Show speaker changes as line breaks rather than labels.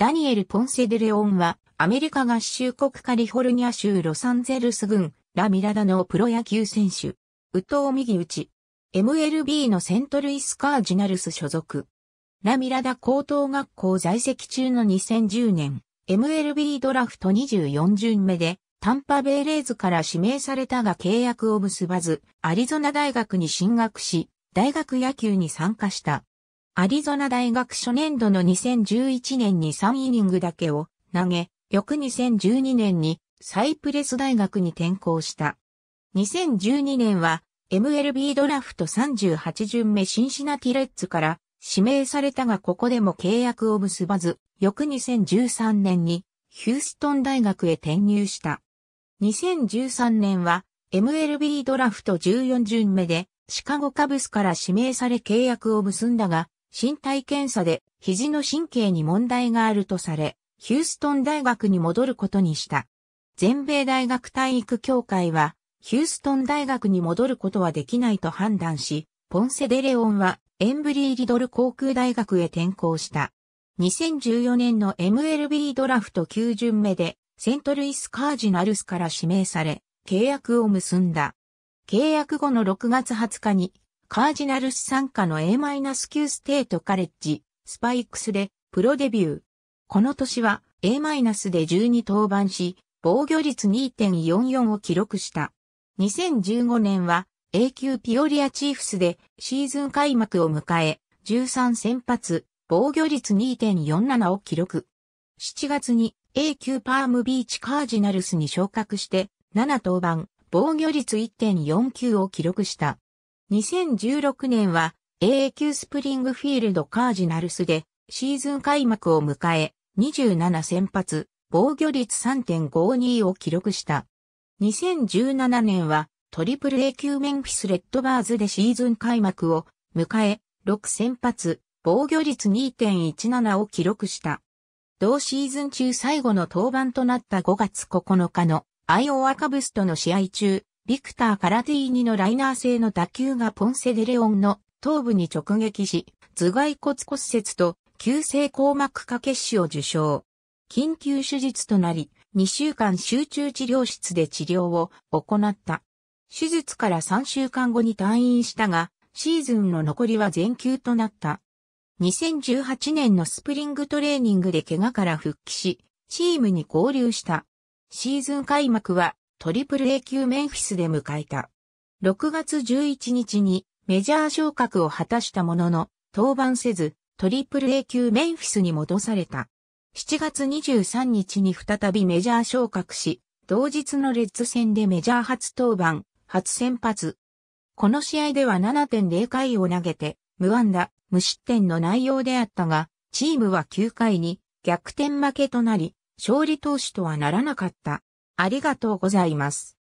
ダニエル・ポンセ・デレオンは、アメリカ合衆国カリフォルニア州ロサンゼルス郡、ラ・ミラダのプロ野球選手。宇藤右打ち。MLB のセントルイス・カージナルス所属。ラ・ミラダ高等学校在籍中の2010年、MLB ドラフト24巡目で、タンパベイレーズから指名されたが契約を結ばず、アリゾナ大学に進学し、大学野球に参加した。アリゾナ大学初年度の2011年に3イニングだけを投げ、翌2012年にサイプレス大学に転校した。2012年は MLB ドラフト38巡目シンシナティレッツから指名されたがここでも契約を結ばず、翌2013年にヒューストン大学へ転入した。2013年は MLB ドラフト14巡目でシカゴカブスから指名され契約を結んだが、身体検査で肘の神経に問題があるとされ、ヒューストン大学に戻ることにした。全米大学体育協会は、ヒューストン大学に戻ることはできないと判断し、ポンセデレオンはエンブリー・リドル航空大学へ転校した。2014年の MLB ドラフト9巡目で、セントルイス・カージナルスから指名され、契約を結んだ。契約後の6月20日にカージナルス参加の A-9 ステートカレッジ、スパイクスでプロデビュー。この年は A- で12登板し、防御率2.44を記録した。2015年は A 級ピオリアチーフスでシーズン開幕を迎え、13先発、防御率2.47を記録。7月に A 級パームビーチカージナルスに昇格して、7登板、防御率1.49を記録した。2016年は AA スプリングフィールドカージナルスでシーズン開幕を迎え27先発、防御率3.52を記録した。2017年はトリプル A 級メンフィスレッドバーズでシーズン開幕を迎え6先発、防御率2.17を記録した。同シーズン中最後の登板となった5月9日のアイオワカブスとの試合中、ビクター・カラティーニのライナー性の打球がポンセデレオンの頭部に直撃し、頭蓋骨骨折と急性硬膜下血腫を受傷。緊急手術となり、2週間集中治療室で治療を行った。手術から3週間後に退院したが、シーズンの残りは全休となった。2018年のスプリングトレーニングで怪我から復帰し、チームに合流した。シーズン開幕はトリプル A 級メンフィスで迎えた。6月11日にメジャー昇格を果たしたものの、登板せず、トリプル A 級メンフィスに戻された。7月23日に再びメジャー昇格し、同日のレッズ戦でメジャー初登板、初先発。この試合では7.0回を投げて、無安打、無失点の内容であったが、チームは9回に逆転負けとなり、勝利投手とはならなかった。ありがとうございます。